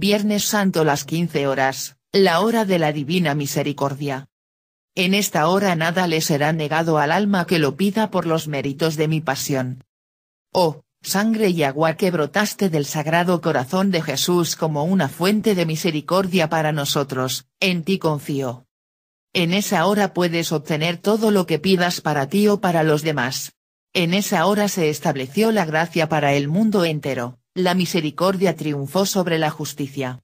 Viernes Santo las 15 horas, la hora de la Divina Misericordia. En esta hora nada le será negado al alma que lo pida por los méritos de mi pasión. Oh, sangre y agua que brotaste del sagrado corazón de Jesús como una fuente de misericordia para nosotros, en ti confío. En esa hora puedes obtener todo lo que pidas para ti o para los demás. En esa hora se estableció la gracia para el mundo entero la misericordia triunfó sobre la justicia.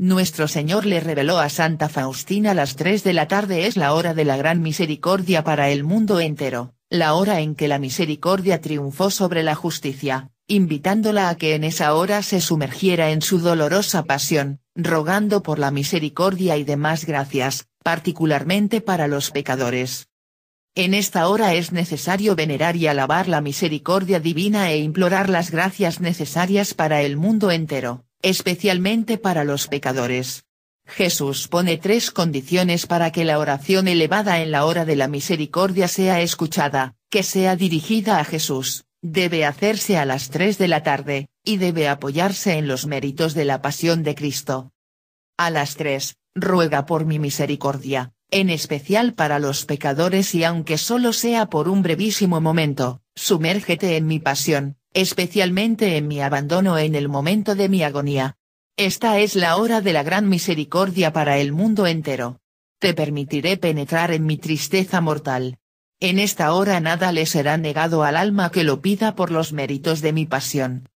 Nuestro Señor le reveló a Santa Faustina las tres de la tarde es la hora de la gran misericordia para el mundo entero, la hora en que la misericordia triunfó sobre la justicia, invitándola a que en esa hora se sumergiera en su dolorosa pasión, rogando por la misericordia y demás gracias, particularmente para los pecadores. En esta hora es necesario venerar y alabar la misericordia divina e implorar las gracias necesarias para el mundo entero, especialmente para los pecadores. Jesús pone tres condiciones para que la oración elevada en la hora de la misericordia sea escuchada, que sea dirigida a Jesús, debe hacerse a las tres de la tarde, y debe apoyarse en los méritos de la pasión de Cristo. A las tres, ruega por mi misericordia, en especial para los pecadores y aunque solo sea por un brevísimo momento, sumérgete en mi pasión, especialmente en mi abandono en el momento de mi agonía. Esta es la hora de la gran misericordia para el mundo entero. Te permitiré penetrar en mi tristeza mortal. En esta hora nada le será negado al alma que lo pida por los méritos de mi pasión.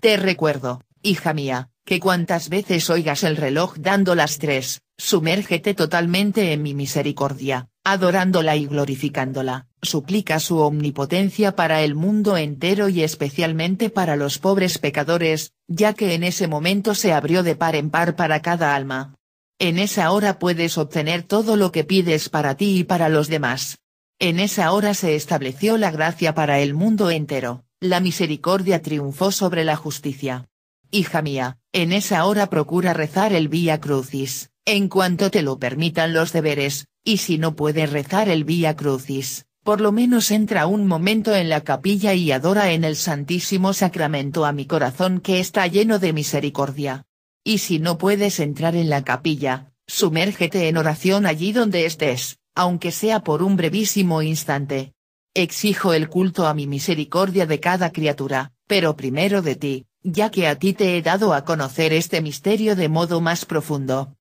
Te recuerdo, hija mía, que cuantas veces oigas el reloj dando las tres, sumérgete totalmente en mi misericordia, adorándola y glorificándola, suplica su omnipotencia para el mundo entero y especialmente para los pobres pecadores, ya que en ese momento se abrió de par en par para cada alma. En esa hora puedes obtener todo lo que pides para ti y para los demás. En esa hora se estableció la gracia para el mundo entero, la misericordia triunfó sobre la justicia. Hija mía, en esa hora procura rezar el Vía Crucis, en cuanto te lo permitan los deberes, y si no puedes rezar el Vía Crucis, por lo menos entra un momento en la capilla y adora en el Santísimo Sacramento a mi corazón que está lleno de misericordia. Y si no puedes entrar en la capilla, sumérgete en oración allí donde estés, aunque sea por un brevísimo instante. Exijo el culto a mi misericordia de cada criatura, pero primero de ti, ya que a ti te he dado a conocer este misterio de modo más profundo.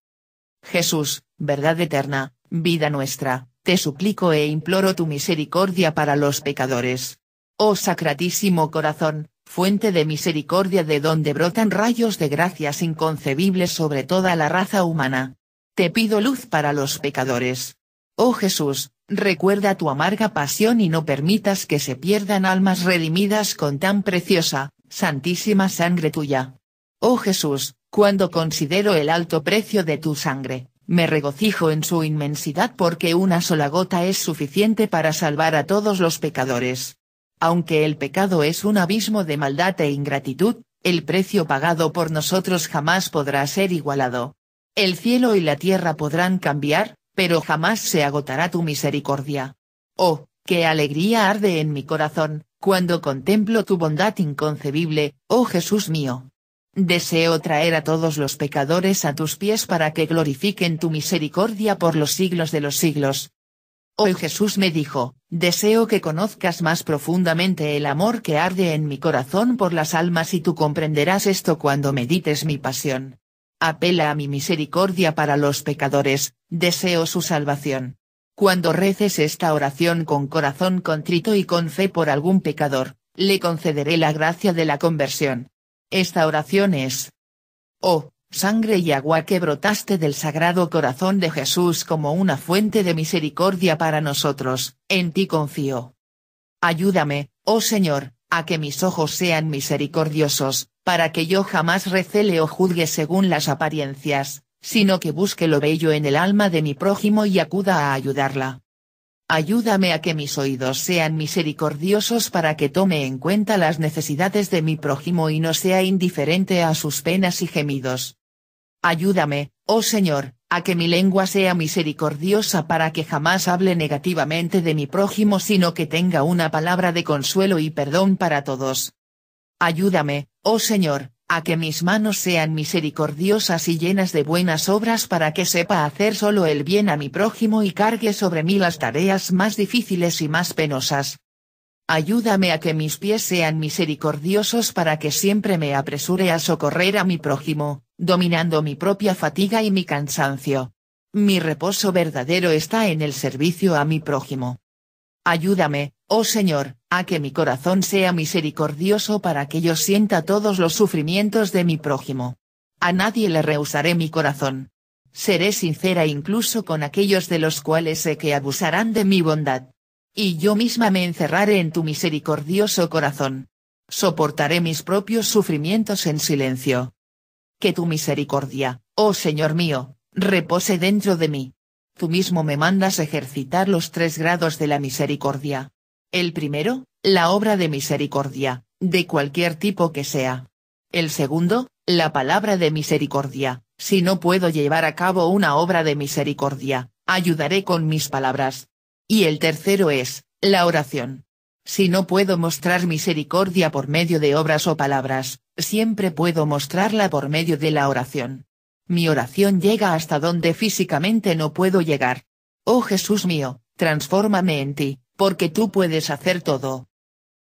Jesús, verdad eterna, vida nuestra, te suplico e imploro tu misericordia para los pecadores. Oh sacratísimo corazón, fuente de misericordia de donde brotan rayos de gracias inconcebibles sobre toda la raza humana. Te pido luz para los pecadores. Oh Jesús, recuerda tu amarga pasión y no permitas que se pierdan almas redimidas con tan preciosa, Santísima sangre tuya. Oh Jesús, cuando considero el alto precio de tu sangre, me regocijo en su inmensidad porque una sola gota es suficiente para salvar a todos los pecadores. Aunque el pecado es un abismo de maldad e ingratitud, el precio pagado por nosotros jamás podrá ser igualado. El cielo y la tierra podrán cambiar, pero jamás se agotará tu misericordia. Oh, qué alegría arde en mi corazón, cuando contemplo tu bondad inconcebible, oh Jesús mío. Deseo traer a todos los pecadores a tus pies para que glorifiquen tu misericordia por los siglos de los siglos. Hoy Jesús me dijo, deseo que conozcas más profundamente el amor que arde en mi corazón por las almas y tú comprenderás esto cuando medites mi pasión. Apela a mi misericordia para los pecadores, deseo su salvación. Cuando reces esta oración con corazón contrito y con fe por algún pecador, le concederé la gracia de la conversión. Esta oración es. Oh, sangre y agua que brotaste del sagrado corazón de Jesús como una fuente de misericordia para nosotros, en ti confío. Ayúdame, oh Señor, a que mis ojos sean misericordiosos, para que yo jamás recele o juzgue según las apariencias, sino que busque lo bello en el alma de mi prójimo y acuda a ayudarla. Ayúdame a que mis oídos sean misericordiosos para que tome en cuenta las necesidades de mi prójimo y no sea indiferente a sus penas y gemidos. Ayúdame, oh Señor, a que mi lengua sea misericordiosa para que jamás hable negativamente de mi prójimo sino que tenga una palabra de consuelo y perdón para todos. Ayúdame, oh Señor, a que mis manos sean misericordiosas y llenas de buenas obras para que sepa hacer solo el bien a mi prójimo y cargue sobre mí las tareas más difíciles y más penosas. Ayúdame a que mis pies sean misericordiosos para que siempre me apresure a socorrer a mi prójimo, dominando mi propia fatiga y mi cansancio. Mi reposo verdadero está en el servicio a mi prójimo. Ayúdame, oh Señor, a que mi corazón sea misericordioso para que yo sienta todos los sufrimientos de mi prójimo. A nadie le rehusaré mi corazón. Seré sincera incluso con aquellos de los cuales sé que abusarán de mi bondad. Y yo misma me encerraré en tu misericordioso corazón. Soportaré mis propios sufrimientos en silencio. Que tu misericordia, oh Señor mío, repose dentro de mí. Tú mismo me mandas ejercitar los tres grados de la misericordia, el primero, la obra de misericordia, de cualquier tipo que sea. El segundo, la palabra de misericordia, si no puedo llevar a cabo una obra de misericordia, ayudaré con mis palabras. Y el tercero es, la oración. Si no puedo mostrar misericordia por medio de obras o palabras, siempre puedo mostrarla por medio de la oración. Mi oración llega hasta donde físicamente no puedo llegar. Oh Jesús mío, transfórmame en ti, porque tú puedes hacer todo.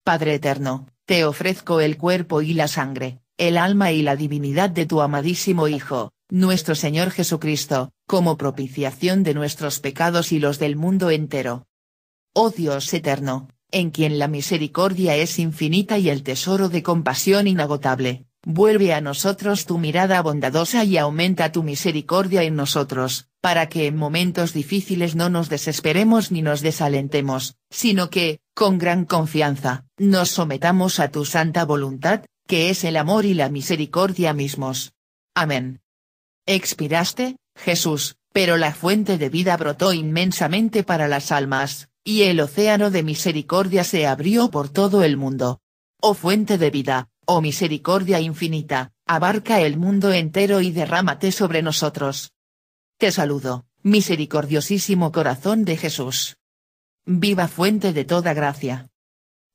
Padre Eterno, te ofrezco el cuerpo y la sangre, el alma y la divinidad de tu amadísimo Hijo, nuestro Señor Jesucristo, como propiciación de nuestros pecados y los del mundo entero. Oh Dios eterno, en quien la misericordia es infinita y el tesoro de compasión inagotable, Vuelve a nosotros tu mirada bondadosa y aumenta tu misericordia en nosotros, para que en momentos difíciles no nos desesperemos ni nos desalentemos, sino que, con gran confianza, nos sometamos a tu santa voluntad, que es el amor y la misericordia mismos. Amén. Expiraste, Jesús, pero la fuente de vida brotó inmensamente para las almas, y el océano de misericordia se abrió por todo el mundo. Oh fuente de vida, oh misericordia infinita, abarca el mundo entero y derrámate sobre nosotros. Te saludo, misericordiosísimo corazón de Jesús. Viva fuente de toda gracia.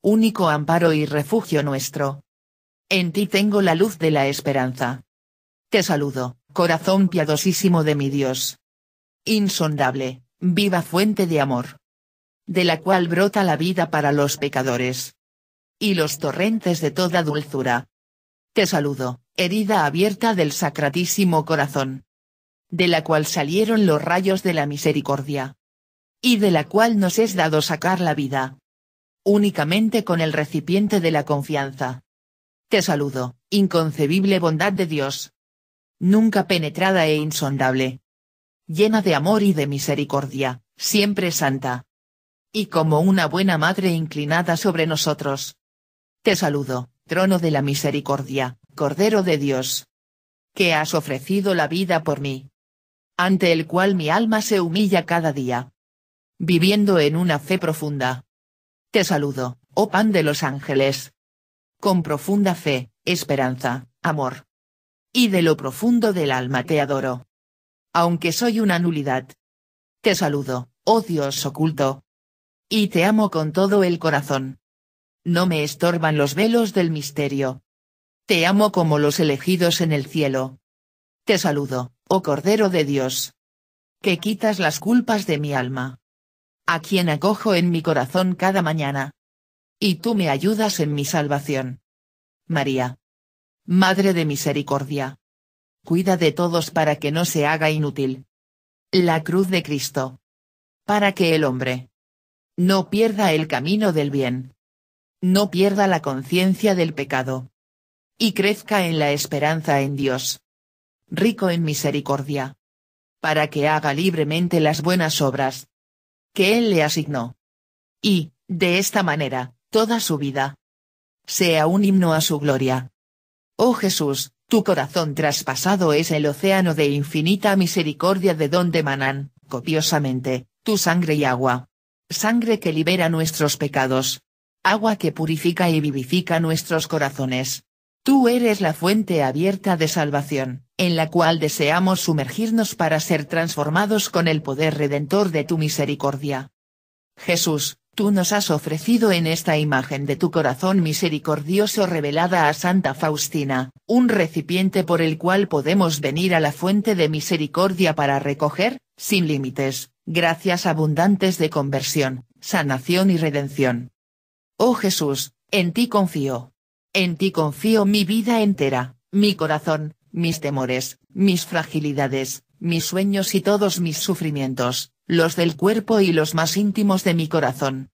Único amparo y refugio nuestro. En ti tengo la luz de la esperanza. Te saludo, corazón piadosísimo de mi Dios. Insondable, viva fuente de amor. De la cual brota la vida para los pecadores y los torrentes de toda dulzura. Te saludo, herida abierta del sacratísimo corazón. De la cual salieron los rayos de la misericordia. Y de la cual nos es dado sacar la vida. Únicamente con el recipiente de la confianza. Te saludo, inconcebible bondad de Dios. Nunca penetrada e insondable. Llena de amor y de misericordia, siempre santa. Y como una buena madre inclinada sobre nosotros, te saludo, trono de la misericordia, Cordero de Dios. Que has ofrecido la vida por mí. Ante el cual mi alma se humilla cada día. Viviendo en una fe profunda. Te saludo, oh pan de los ángeles. Con profunda fe, esperanza, amor. Y de lo profundo del alma te adoro. Aunque soy una nulidad. Te saludo, oh Dios oculto. Y te amo con todo el corazón no me estorban los velos del misterio. Te amo como los elegidos en el cielo. Te saludo, oh Cordero de Dios. Que quitas las culpas de mi alma. A quien acojo en mi corazón cada mañana. Y tú me ayudas en mi salvación. María. Madre de misericordia. Cuida de todos para que no se haga inútil. La cruz de Cristo. Para que el hombre no pierda el camino del bien no pierda la conciencia del pecado. Y crezca en la esperanza en Dios. Rico en misericordia. Para que haga libremente las buenas obras. Que Él le asignó. Y, de esta manera, toda su vida. Sea un himno a su gloria. Oh Jesús, tu corazón traspasado es el océano de infinita misericordia de donde manan, copiosamente, tu sangre y agua. Sangre que libera nuestros pecados, agua que purifica y vivifica nuestros corazones. Tú eres la fuente abierta de salvación, en la cual deseamos sumergirnos para ser transformados con el poder redentor de tu misericordia. Jesús, tú nos has ofrecido en esta imagen de tu corazón misericordioso revelada a Santa Faustina, un recipiente por el cual podemos venir a la fuente de misericordia para recoger, sin límites, gracias abundantes de conversión, sanación y redención. Oh Jesús, en ti confío. En ti confío mi vida entera, mi corazón, mis temores, mis fragilidades, mis sueños y todos mis sufrimientos, los del cuerpo y los más íntimos de mi corazón.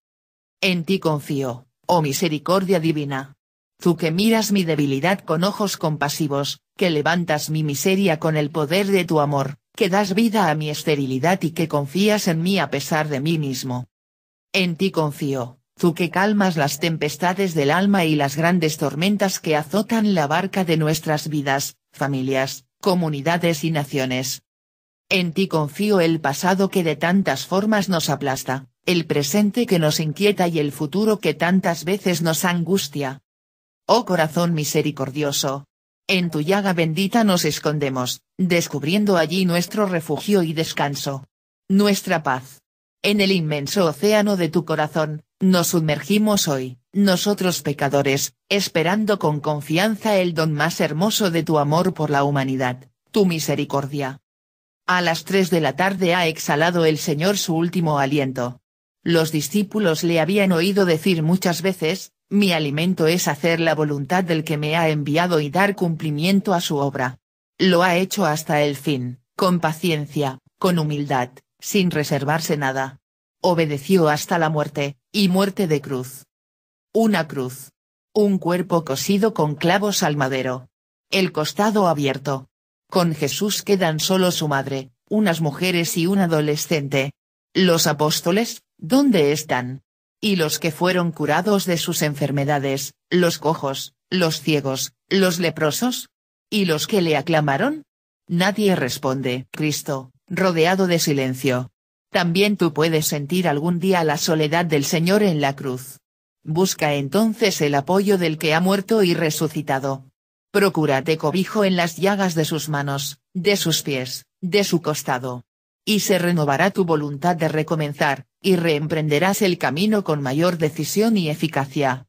En ti confío, oh misericordia divina. Tú que miras mi debilidad con ojos compasivos, que levantas mi miseria con el poder de tu amor, que das vida a mi esterilidad y que confías en mí a pesar de mí mismo. En ti confío, tú que calmas las tempestades del alma y las grandes tormentas que azotan la barca de nuestras vidas, familias, comunidades y naciones. En ti confío el pasado que de tantas formas nos aplasta, el presente que nos inquieta y el futuro que tantas veces nos angustia. Oh corazón misericordioso. En tu llaga bendita nos escondemos, descubriendo allí nuestro refugio y descanso. Nuestra paz. En el inmenso océano de tu corazón, nos sumergimos hoy, nosotros pecadores, esperando con confianza el don más hermoso de tu amor por la humanidad, tu misericordia. A las tres de la tarde ha exhalado el Señor su último aliento. Los discípulos le habían oído decir muchas veces, mi alimento es hacer la voluntad del que me ha enviado y dar cumplimiento a su obra. Lo ha hecho hasta el fin, con paciencia, con humildad, sin reservarse nada. Obedeció hasta la muerte, y muerte de cruz. Una cruz. Un cuerpo cosido con clavos al madero. El costado abierto. Con Jesús quedan solo su madre, unas mujeres y un adolescente. Los apóstoles, ¿dónde están? Y los que fueron curados de sus enfermedades, los cojos, los ciegos, los leprosos? ¿Y los que le aclamaron? Nadie responde. Cristo, rodeado de silencio, también tú puedes sentir algún día la soledad del Señor en la cruz. Busca entonces el apoyo del que ha muerto y resucitado. Procúrate cobijo en las llagas de sus manos, de sus pies, de su costado. Y se renovará tu voluntad de recomenzar, y reemprenderás el camino con mayor decisión y eficacia.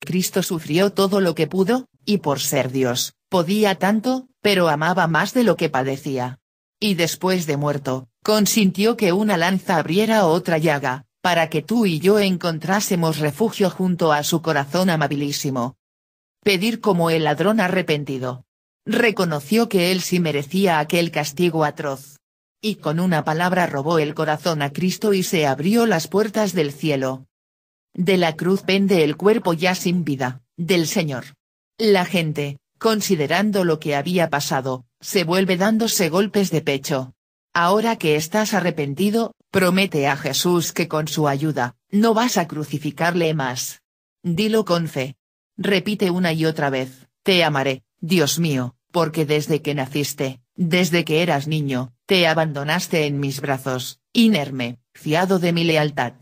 Cristo sufrió todo lo que pudo, y por ser Dios, podía tanto, pero amaba más de lo que padecía. Y después de muerto, consintió que una lanza abriera otra llaga, para que tú y yo encontrásemos refugio junto a su corazón amabilísimo. Pedir como el ladrón arrepentido. Reconoció que él sí merecía aquel castigo atroz. Y con una palabra robó el corazón a Cristo y se abrió las puertas del cielo. De la cruz pende el cuerpo ya sin vida, del Señor. La gente, considerando lo que había pasado, se vuelve dándose golpes de pecho. Ahora que estás arrepentido, promete a Jesús que con su ayuda, no vas a crucificarle más. Dilo con fe. Repite una y otra vez, te amaré, Dios mío, porque desde que naciste, desde que eras niño, te abandonaste en mis brazos, inerme, fiado de mi lealtad.